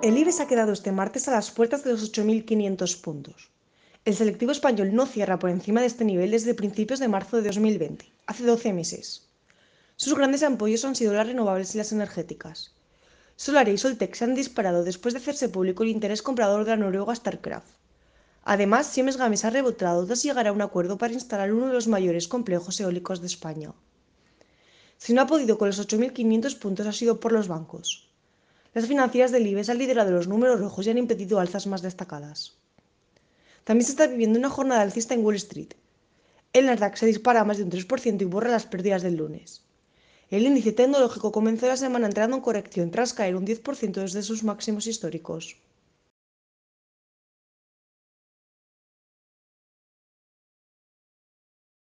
El IBEX ha quedado este martes a las puertas de los 8.500 puntos. El selectivo español no cierra por encima de este nivel desde principios de marzo de 2020, hace 12 meses. Sus grandes apoyos han sido las renovables y las energéticas. Solar y Soltec se han disparado después de hacerse público el interés comprador de la noruega Starcraft. Además, Siemens Games ha rebotado tras llegar a un acuerdo para instalar uno de los mayores complejos eólicos de España. Si no ha podido con los 8.500 puntos ha sido por los bancos. Las financieras del IBEX han liderado los números rojos y han impedido alzas más destacadas. También se está viviendo una jornada alcista en Wall Street. El Nasdaq se dispara a más de un 3% y borra las pérdidas del lunes. El índice tecnológico comenzó la semana entrando en corrección tras caer un 10% desde sus máximos históricos.